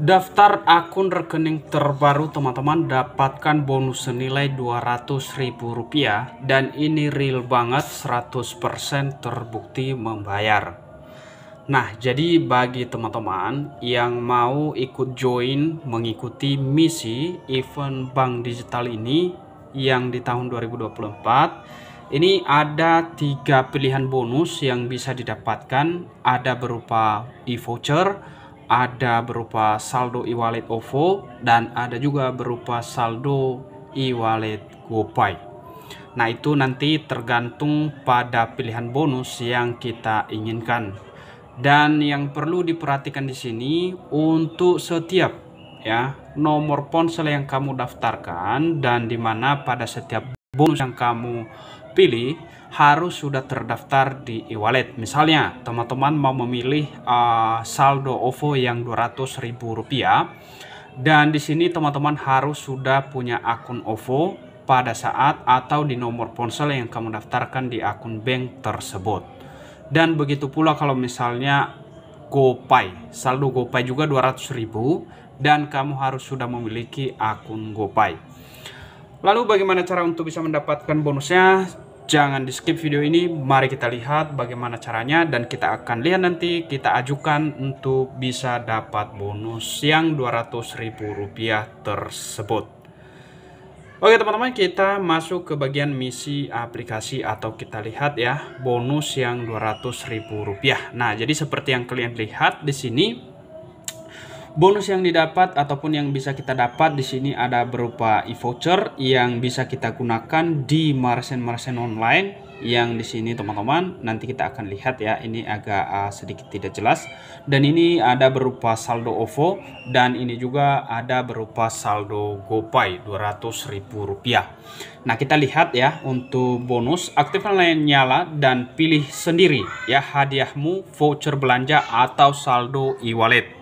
Daftar akun rekening terbaru teman-teman dapatkan bonus senilai Rp200.000 dan ini real banget 100% terbukti membayar. Nah, jadi bagi teman-teman yang mau ikut join mengikuti misi event bank digital ini yang di tahun 2024, ini ada tiga pilihan bonus yang bisa didapatkan. Ada berupa e-voucher, ada berupa saldo e-wallet OVO dan ada juga berupa saldo e-wallet GoPay. Nah, itu nanti tergantung pada pilihan bonus yang kita inginkan. Dan yang perlu diperhatikan di sini untuk setiap ya nomor ponsel yang kamu daftarkan dan dimana pada setiap bonus yang kamu pilih harus sudah terdaftar di e-wallet. Misalnya, teman-teman mau memilih uh, saldo OVO yang Rp200.000 dan di sini teman-teman harus sudah punya akun OVO pada saat atau di nomor ponsel yang kamu daftarkan di akun bank tersebut. Dan begitu pula kalau misalnya GoPay, saldo GoPay juga 200.000 dan kamu harus sudah memiliki akun GoPay. Lalu bagaimana cara untuk bisa mendapatkan bonusnya? Jangan di skip video ini, mari kita lihat bagaimana caranya dan kita akan lihat nanti kita ajukan untuk bisa dapat bonus yang 200.000 rupiah tersebut. Oke teman-teman kita masuk ke bagian misi aplikasi atau kita lihat ya bonus yang 200.000 rupiah. Nah jadi seperti yang kalian lihat di sini Bonus yang didapat ataupun yang bisa kita dapat di sini ada berupa e-voucher yang bisa kita gunakan di marsen-marsen online yang di sini teman-teman nanti kita akan lihat ya ini agak uh, sedikit tidak jelas dan ini ada berupa saldo OVO dan ini juga ada berupa saldo GoPay Rp200.000 Nah kita lihat ya untuk bonus aktifkan layan nyala dan pilih sendiri ya hadiahmu voucher belanja atau saldo e-wallet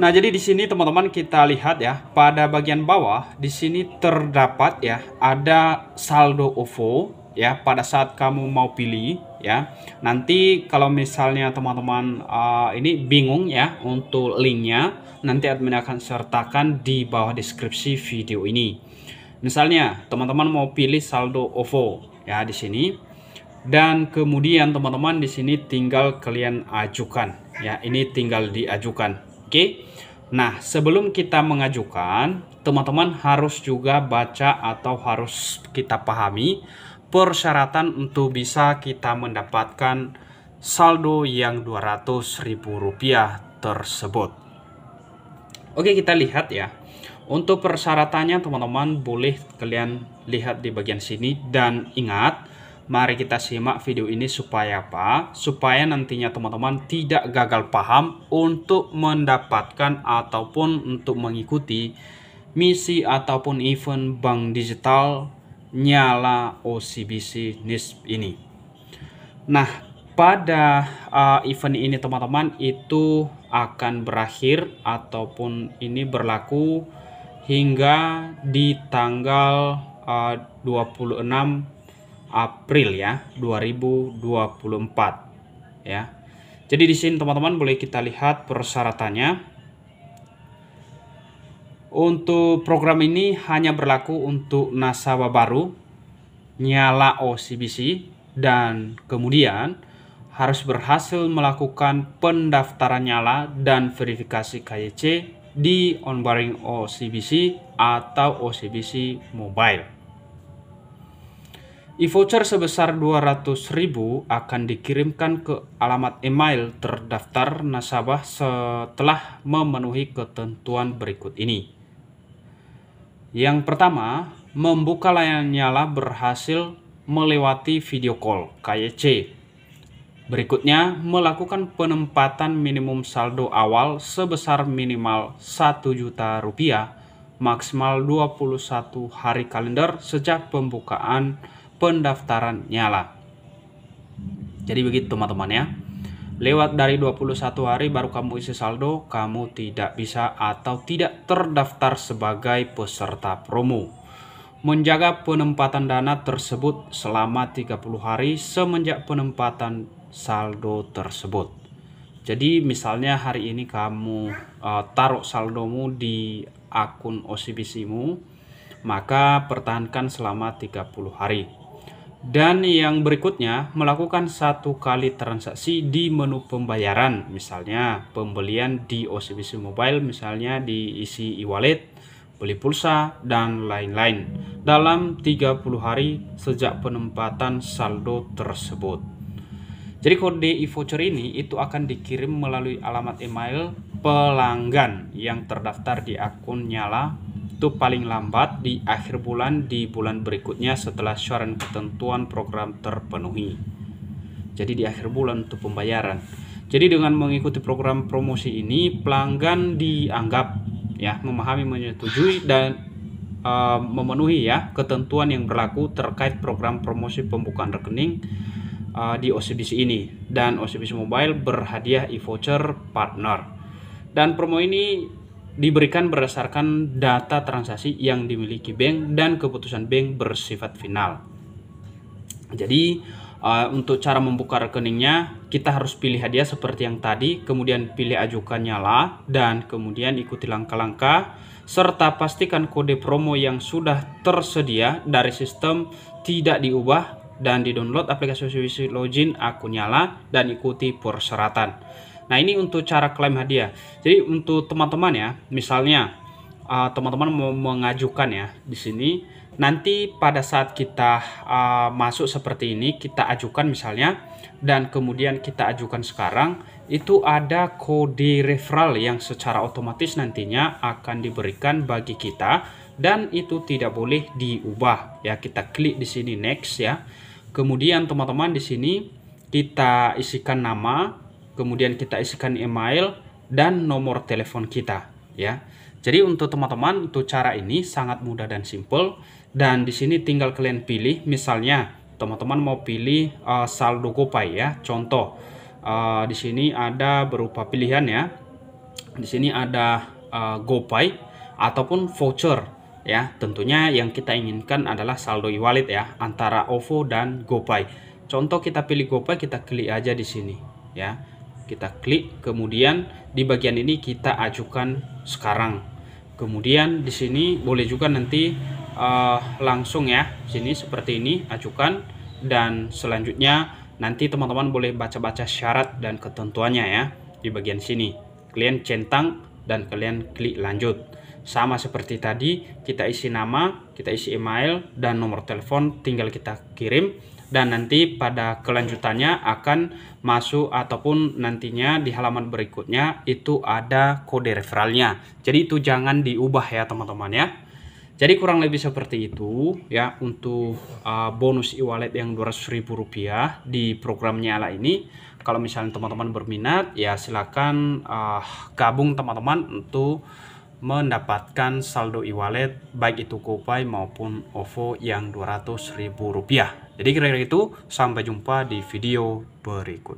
Nah, jadi di sini teman-teman kita lihat ya, pada bagian bawah di sini terdapat ya ada saldo OVO ya pada saat kamu mau pilih ya. Nanti kalau misalnya teman-teman uh, ini bingung ya untuk linknya, nanti admin akan sertakan di bawah deskripsi video ini. Misalnya teman-teman mau pilih saldo OVO ya di sini dan kemudian teman-teman di sini tinggal kalian ajukan ya ini tinggal diajukan Oke. Nah, sebelum kita mengajukan, teman-teman harus juga baca atau harus kita pahami persyaratan untuk bisa kita mendapatkan saldo yang Rp200.000 tersebut. Oke, kita lihat ya. Untuk persyaratannya teman-teman boleh kalian lihat di bagian sini dan ingat Mari kita simak video ini supaya apa? Supaya nantinya teman-teman tidak gagal paham untuk mendapatkan ataupun untuk mengikuti misi ataupun event bank digital nyala OCBC NISP ini. Nah, pada uh, event ini teman-teman itu akan berakhir ataupun ini berlaku hingga di tanggal uh, 26 April ya 2024 ya. Jadi di sini teman-teman boleh kita lihat persyaratannya. Untuk program ini hanya berlaku untuk nasabah baru nyala OCBC dan kemudian harus berhasil melakukan pendaftaran nyala dan verifikasi KYC di onboarding OCBC atau OCBC Mobile. E-voucher sebesar 200.000 akan dikirimkan ke alamat email terdaftar nasabah setelah memenuhi ketentuan berikut ini. Yang pertama, membuka layanan nyala berhasil melewati video call KYC. Berikutnya, melakukan penempatan minimum saldo awal sebesar minimal 1 juta rupiah, maksimal 21 hari kalender sejak pembukaan pendaftaran nyala. Jadi begitu teman-teman ya. Lewat dari 21 hari baru kamu isi saldo, kamu tidak bisa atau tidak terdaftar sebagai peserta promo. Menjaga penempatan dana tersebut selama 30 hari semenjak penempatan saldo tersebut. Jadi misalnya hari ini kamu uh, taruh saldomu di akun OCBC-mu, maka pertahankan selama 30 hari. Dan yang berikutnya, melakukan satu kali transaksi di menu pembayaran, misalnya pembelian di OCBC Mobile, misalnya di isi e-wallet, beli pulsa, dan lain-lain dalam 30 hari sejak penempatan saldo tersebut. Jadi kode e-voucher ini itu akan dikirim melalui alamat email pelanggan yang terdaftar di akun Nyala itu paling lambat di akhir bulan di bulan berikutnya setelah syarat ketentuan program terpenuhi. Jadi di akhir bulan untuk pembayaran. Jadi dengan mengikuti program promosi ini pelanggan dianggap ya memahami menyetujui dan uh, memenuhi ya ketentuan yang berlaku terkait program promosi pembukaan rekening uh, di OCBC ini dan OCBC Mobile berhadiah e-voucher partner. Dan promo ini diberikan berdasarkan data transaksi yang dimiliki bank dan keputusan bank bersifat final. Jadi uh, untuk cara membuka rekeningnya kita harus pilih hadiah seperti yang tadi, kemudian pilih ajukan nyala, dan kemudian ikuti langkah-langkah serta pastikan kode promo yang sudah tersedia dari sistem tidak diubah dan di-download aplikasi login akun nyala, dan ikuti persyaratan. Nah ini untuk cara klaim hadiah. Jadi untuk teman-teman ya, misalnya uh, teman-teman uh, mau mengajukan ya di sini nanti pada saat kita uh, masuk seperti ini kita ajukan misalnya dan kemudian kita ajukan sekarang itu ada kode referral yang secara otomatis nantinya akan diberikan bagi kita dan itu tidak boleh diubah ya kita klik di sini next ya kemudian teman-teman di sini kita isikan nama kemudian kita isikan email dan nomor telepon kita ya. Jadi untuk teman-teman untuk cara ini sangat mudah dan simple dan di sini tinggal kalian pilih misalnya teman-teman mau pilih uh, saldo GoPay ya. Contoh uh, di sini ada berupa pilihan ya. Di sini ada uh, GoPay ataupun voucher ya. Tentunya yang kita inginkan adalah saldo e-wallet ya antara OVO dan GoPay. Contoh kita pilih GoPay kita klik aja di sini ya. Kita klik, kemudian di bagian ini kita ajukan sekarang. Kemudian di sini boleh juga nanti uh, langsung ya, sini seperti ini ajukan dan selanjutnya nanti teman-teman boleh baca-baca syarat dan ketentuannya ya di bagian sini. Kalian centang dan kalian klik lanjut. Sama seperti tadi, kita isi nama, kita isi email dan nomor telepon tinggal kita kirim dan nanti pada kelanjutannya akan masuk ataupun nantinya di halaman berikutnya itu ada kode referralnya. Jadi itu jangan diubah ya teman-teman ya. Jadi kurang lebih seperti itu ya untuk uh, bonus e-wallet yang Rp200.000 di programnya Nyala ini. Kalau misalnya teman-teman berminat ya silakan uh, gabung teman-teman untuk mendapatkan saldo e-wallet baik itu Kopai maupun OVO yang Rp200.000. Jadi kira-kira itu sampai jumpa di video berikut.